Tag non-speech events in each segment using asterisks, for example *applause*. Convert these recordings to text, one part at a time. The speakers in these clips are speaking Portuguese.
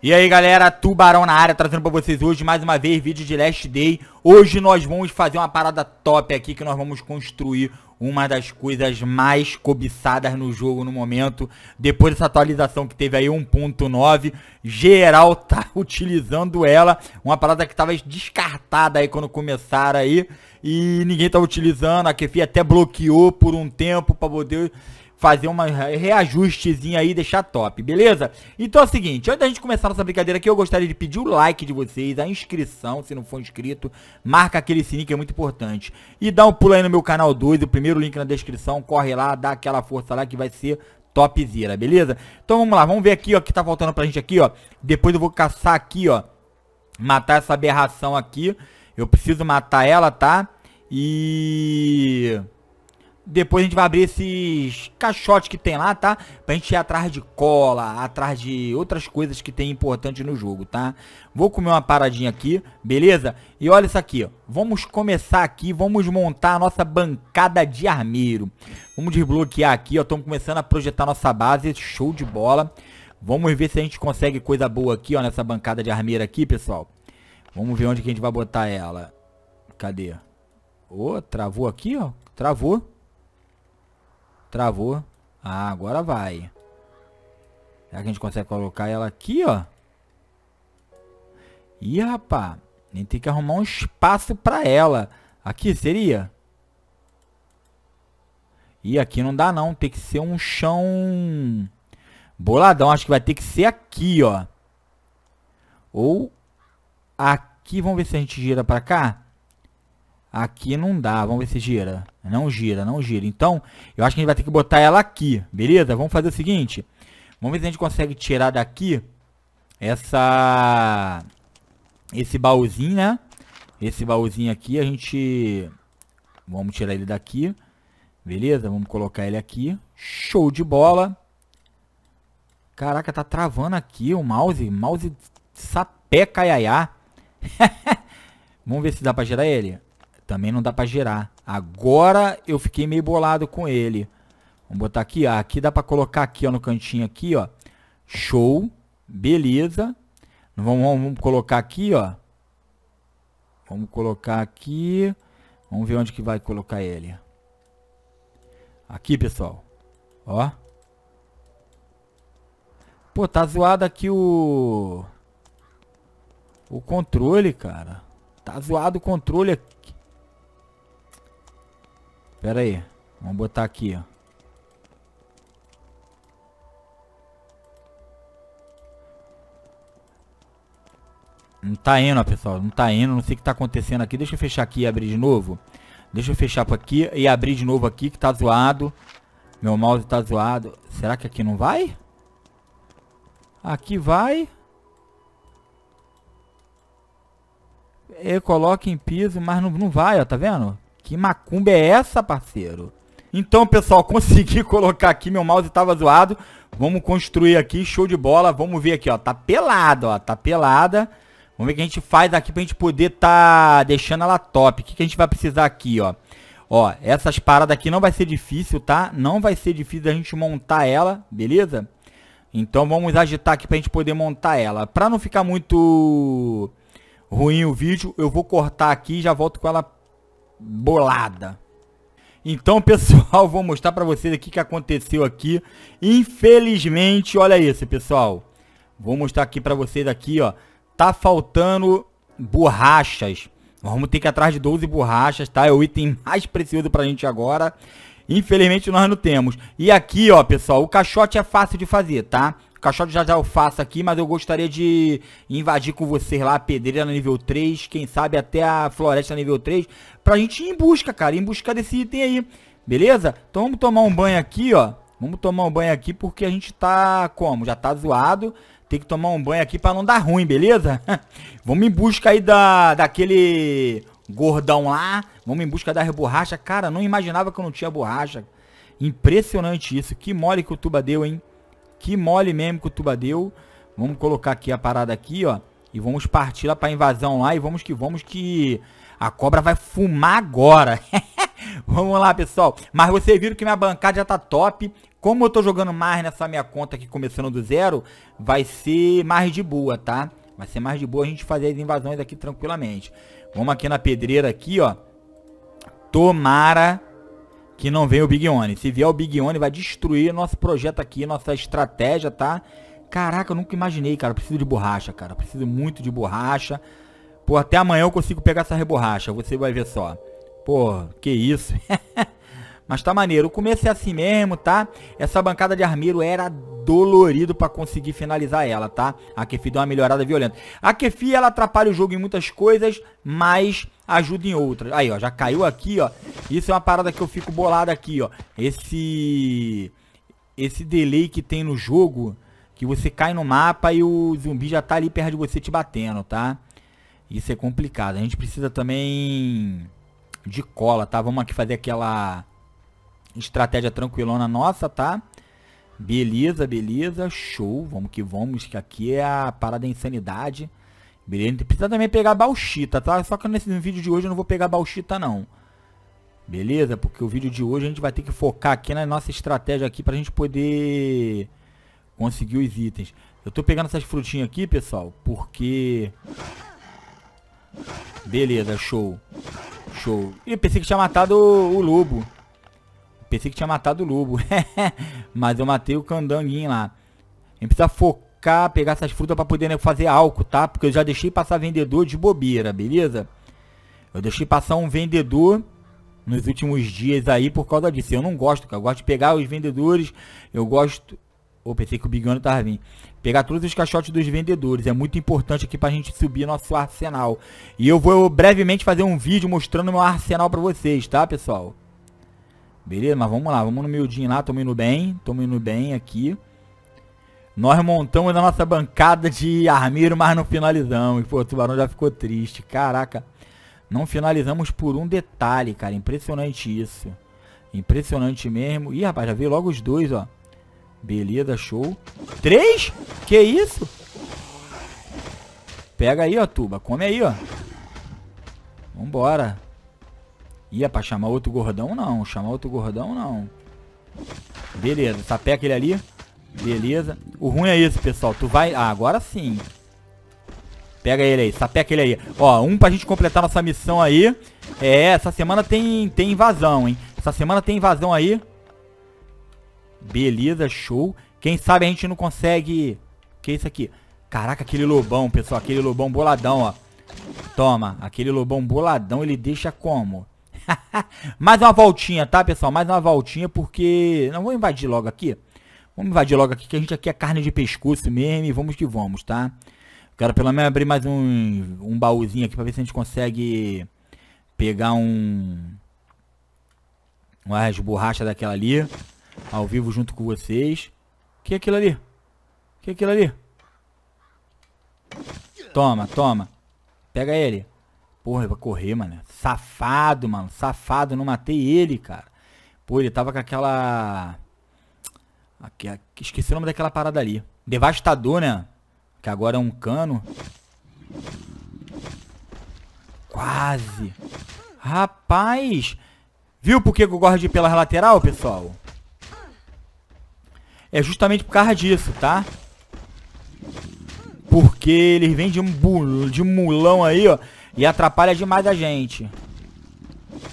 E aí galera, Tubarão na área, trazendo pra vocês hoje mais uma vez vídeo de Last Day Hoje nós vamos fazer uma parada top aqui que nós vamos construir uma das coisas mais cobiçadas no jogo no momento Depois dessa atualização que teve aí 1.9, geral *laughs* tá utilizando ela Uma parada que tava descartada aí quando começaram aí E ninguém tá utilizando, a Kefi até bloqueou por um tempo pra poder fazer uma reajustezinha aí, deixar top, beleza? Então é o seguinte, antes da gente começar nossa brincadeira aqui, eu gostaria de pedir o like de vocês, a inscrição, se não for inscrito, marca aquele sininho que é muito importante. E dá um pulo aí no meu canal 2, o primeiro link na descrição, corre lá, dá aquela força lá que vai ser topzera, beleza? Então vamos lá, vamos ver aqui, o que tá faltando pra gente aqui, ó. Depois eu vou caçar aqui, ó, matar essa aberração aqui. Eu preciso matar ela, tá? E... Depois a gente vai abrir esses caixotes que tem lá, tá? Pra gente ir atrás de cola, atrás de outras coisas que tem importante no jogo, tá? Vou comer uma paradinha aqui, beleza? E olha isso aqui, ó. Vamos começar aqui, vamos montar a nossa bancada de armeiro. Vamos desbloquear aqui, ó. Estamos começando a projetar nossa base, show de bola. Vamos ver se a gente consegue coisa boa aqui, ó, nessa bancada de armeiro aqui, pessoal. Vamos ver onde que a gente vai botar ela. Cadê? Ô, oh, travou aqui, ó. Travou. Travou. Ah, agora vai. Será que a gente consegue colocar ela aqui, ó? Ih, rapá. A gente tem que arrumar um espaço pra ela. Aqui seria? E aqui não dá não. Tem que ser um chão... Boladão. Acho que vai ter que ser aqui, ó. Ou aqui. Vamos ver se a gente gira pra cá. Aqui não dá, vamos ver se gira. Não gira, não gira. Então, eu acho que a gente vai ter que botar ela aqui, beleza? Vamos fazer o seguinte. Vamos ver se a gente consegue tirar daqui essa... Esse baúzinho, né? Esse baúzinho aqui, a gente... Vamos tirar ele daqui. Beleza? Vamos colocar ele aqui. Show de bola. Caraca, tá travando aqui o mouse. Mouse sapé caiaiá. *laughs* Vamos ver se dá pra girar ele. Também não dá para gerar. Agora eu fiquei meio bolado com ele. Vamos botar aqui, ó. Aqui dá para colocar aqui, ó, no cantinho aqui, ó. Show. Beleza. Vamos, vamos colocar aqui, ó. Vamos colocar aqui. Vamos ver onde que vai colocar ele. Aqui, pessoal. Ó. Pô, tá zoado aqui o... O controle, cara. Tá zoado o controle aqui. Pera aí. Vamos botar aqui, ó. Não tá indo, ó, pessoal. Não tá indo. Não sei o que tá acontecendo aqui. Deixa eu fechar aqui e abrir de novo. Deixa eu fechar por aqui e abrir de novo aqui que tá zoado. Meu mouse tá zoado. Será que aqui não vai? Aqui vai. E coloca em piso, mas não, não vai, ó. Tá vendo? Que macumba é essa, parceiro? Então, pessoal, *laughs* consegui colocar aqui, meu mouse tava zoado. Vamos construir aqui, show de bola. Vamos ver aqui, ó, tá pelada, ó, tá pelada. Vamos ver o que a gente faz aqui pra gente poder tá deixando ela top. O que, que a gente vai precisar aqui, ó? Ó, essas paradas aqui não vai ser difícil, tá? Não vai ser difícil a gente montar ela, beleza? Então vamos agitar aqui pra gente poder montar ela. Pra não ficar muito ruim o vídeo, eu vou cortar aqui e já volto com ela bolada. Então, *laughs* pessoal, vou mostrar pra vocês aqui o que aconteceu aqui. Infelizmente, olha isso, pessoal. Vou mostrar aqui pra vocês aqui, ó. Tá faltando borrachas. vamos ter que ir atrás de 12 borrachas, tá? É o item mais precioso pra gente agora. Infelizmente, nós não temos. E aqui, ó, pessoal, o caixote é fácil de fazer, tá? Caixote já já eu faço aqui, mas eu gostaria de invadir com vocês lá a pedreira no nível 3, quem sabe até a floresta no nível 3, pra gente ir em busca, cara, ir em busca desse item aí, beleza? Então vamos tomar um banho aqui, ó, vamos tomar um banho aqui porque a gente tá, como, já tá zoado, tem que tomar um banho aqui pra não dar ruim, beleza? *laughs* vamos em busca aí da, daquele gordão lá, vamos em busca das borrachas, cara, não imaginava que eu não tinha borracha, impressionante isso, que mole que o tuba deu, hein? Que mole mesmo que o Tuba deu. Vamos colocar aqui a parada aqui, ó. E vamos partir lá pra invasão lá. E vamos que vamos que a cobra vai fumar agora. *laughs* vamos lá, pessoal. Mas vocês viram que minha bancada já tá top. Como eu tô jogando mais nessa minha conta aqui, começando do zero, vai ser mais de boa, tá? Vai ser mais de boa a gente fazer as invasões aqui tranquilamente. Vamos aqui na pedreira aqui, ó. Tomara que não vem o Big One. Se vier o Big One, vai destruir nosso projeto aqui, nossa estratégia, tá? Caraca, eu nunca imaginei, cara. Eu preciso de borracha, cara. Eu preciso muito de borracha. Pô, até amanhã eu consigo pegar essa reborracha. Você vai ver só. Pô, que isso. *laughs* Mas tá maneiro. O começo é assim mesmo, tá? Essa bancada de armeiro era dolorido pra conseguir finalizar ela, tá? A Kefi deu uma melhorada violenta. A Kefi, ela atrapalha o jogo em muitas coisas, mas ajuda em outras. Aí, ó, já caiu aqui, ó. Isso é uma parada que eu fico bolado aqui, ó. Esse... Esse delay que tem no jogo, que você cai no mapa e o zumbi já tá ali perto de você te batendo, tá? Isso é complicado. A gente precisa também de cola, tá? Vamos aqui fazer aquela Estratégia tranquilona nossa, tá? Beleza, beleza, show, vamos que vamos, que aqui é a parada da insanidade. Beleza, a gente precisa também pegar bauxita, tá? Só que nesse vídeo de hoje eu não vou pegar bauxita não. Beleza? Porque o vídeo de hoje a gente vai ter que focar aqui na nossa estratégia aqui pra gente poder conseguir os itens. Eu tô pegando essas frutinhas aqui, pessoal, porque... Beleza, show. Show. E pensei que tinha matado o, o lobo. Pensei que tinha matado o lobo. *laughs* Mas eu matei o candanguinho lá. A gente precisa focar, pegar essas frutas para poder né, fazer álcool, tá? Porque eu já deixei passar vendedor de bobeira, beleza? Eu deixei passar um vendedor nos últimos dias aí por causa disso. Eu não gosto, cara. Eu gosto de pegar os vendedores. Eu gosto... Ô, oh, pensei que o Bigano estava tava vindo. Pegar todos os caixotes dos vendedores. É muito importante aqui pra gente subir nosso arsenal. E eu vou brevemente fazer um vídeo mostrando meu arsenal pra vocês, tá, pessoal? Beleza? Mas vamos lá, vamos no miudinho lá, estamos indo bem, estamos indo bem aqui. Nós montamos a nossa bancada de armeiro, mas não finalizamos. Pô, o Tubarão já ficou triste, caraca. Não finalizamos por um detalhe, cara, impressionante isso. Impressionante mesmo. Ih, rapaz, já veio logo os dois, ó. Beleza, show. Três? Que isso? Pega aí, ó, Tuba, come aí, ó. Vambora. Ia pra chamar outro gordão, não. Chamar outro gordão, não. Beleza, sapeca ele ali. Beleza. O ruim é isso, pessoal. Tu vai... Ah, agora sim. Pega ele aí, sapeca ele aí. Ó, um pra gente completar nossa missão aí. É, essa semana tem, tem invasão, hein. Essa semana tem invasão aí. Beleza, show. Quem sabe a gente não consegue... Que é isso aqui? Caraca, aquele lobão, pessoal. Aquele lobão boladão, ó. Toma, aquele lobão boladão ele deixa como? *laughs* mais uma voltinha, tá, pessoal? Mais uma voltinha, porque... Não, vamos invadir logo aqui. Vamos invadir logo aqui, que a gente aqui é carne de pescoço mesmo e vamos que vamos, tá? Quero pelo menos abrir mais um, um baúzinho aqui pra ver se a gente consegue pegar um... Umas borrachas daquela ali, ao vivo junto com vocês. que é aquilo ali? que é aquilo ali? Toma, toma. Pega ele porra pra correr, mano. Safado, mano. Safado, não matei ele, cara. Pô, ele tava com aquela. esqueci o nome daquela parada ali. Devastador, né? Que agora é um cano. Quase. Rapaz. Viu por que eu gosto de ir pelas lateral, pessoal? É justamente por causa disso, tá? Porque eles vêm de um, de um mulão aí, ó. E atrapalha demais a gente.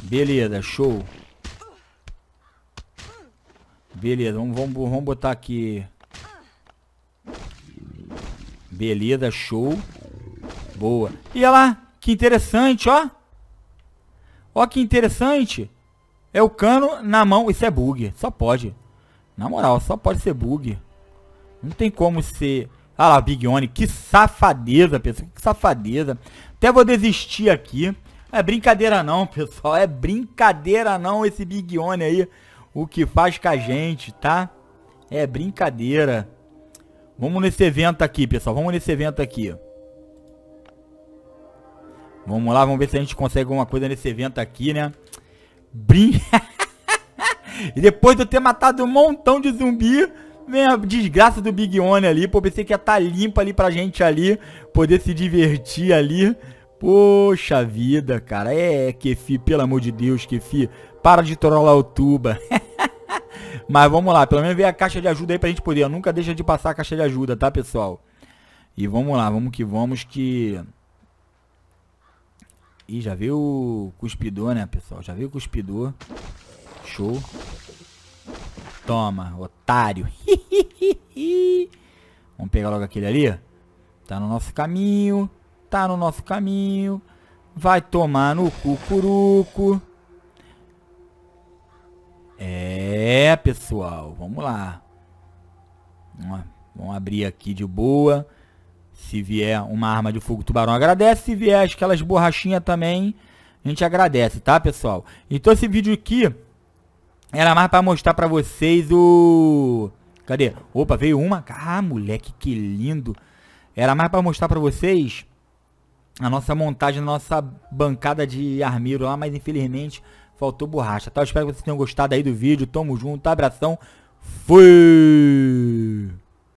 Beleza, show. Beleza, vamos, vamos, vamos botar aqui. Beleza, show. Boa. E olha lá, que interessante, ó. Ó que interessante. É o cano na mão. Isso é bug, só pode. Na moral, só pode ser bug. Não tem como ser ah lá, Big One, que safadeza, pessoal, que safadeza. Até vou desistir aqui. É brincadeira não, *laughs* pessoal, é brincadeira não esse Big One aí. O que faz com a gente, tá? É brincadeira. Vamos nesse evento aqui, pessoal, vamos nesse evento aqui. Vamos lá, vamos ver se a gente consegue alguma coisa nesse evento aqui, né? Brinca... *laughs* e depois de eu ter matado um montão de zumbi... Vem a desgraça do Big One ali. Pô, pensei que ia estar tá limpa ali pra gente ali. Poder se divertir ali. Poxa vida, cara. É, é Kefi, pelo amor de Deus, Kefi. Para de trollar o tuba. *laughs* Mas vamos lá, pelo menos ver a caixa de ajuda aí pra gente poder. Eu nunca deixa de passar a caixa de ajuda, tá, pessoal? E vamos lá, vamos que vamos que... Ih, já veio o cuspidor, né, pessoal? Já veio o cuspidor. Show. Toma, otário. *laughs* Vamos pegar logo aquele ali. Tá no nosso caminho. Tá no nosso caminho. Vai tomar no cucuruco. É, pessoal. Vamos lá. Vamos abrir aqui de boa. Se vier uma arma de fogo, tubarão agradece. Se vier aquelas borrachinhas também, a gente agradece, tá, pessoal? Então esse vídeo aqui era mais pra mostrar pra vocês o... Cadê? Opa, veio uma. Ah, moleque, que lindo. Era mais pra mostrar pra vocês a nossa montagem, a nossa bancada de armiro lá, mas infelizmente faltou borracha, tá? Eu espero que vocês tenham gostado aí do vídeo. Tamo junto, abração. Fui!